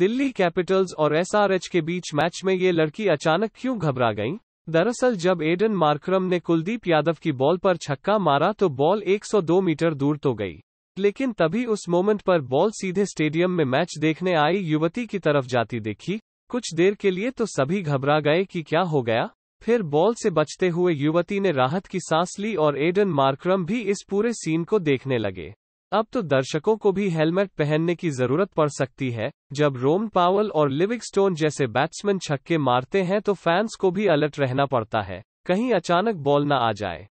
Delhi Capitals और SRH के बीच match में ये लड़की अचानक क्यों घबरा गई दरअसल जब एडन मार्क्रम ने कुलदीप यादव की बॉल पर छक्का मारा तो बॉल 102 मीटर दूर तो गई लेकिन तभी उस मोमेंट पर बॉल सीधे स्टेडियम में मैच देखने आई युवती की तरफ जाती देखी कुछ देर के लिए तो सभी घबरा गए कि क्या हो गया फिर बॉल से बचते हुए युवती ने राहत की सांस ली और एडन मार्क्रम भी इस पूरे सीन को देखने लगे अब तो दर्शकों को भी हेलमेट पहनने की जरूरत पड़ सकती है जब रोम पावल और लिविंगस्टोन जैसे बैट्समैन छक्के मारते हैं तो फैंस को भी अलर्ट रहना पड़ता है कहीं अचानक बॉल ना आ जाए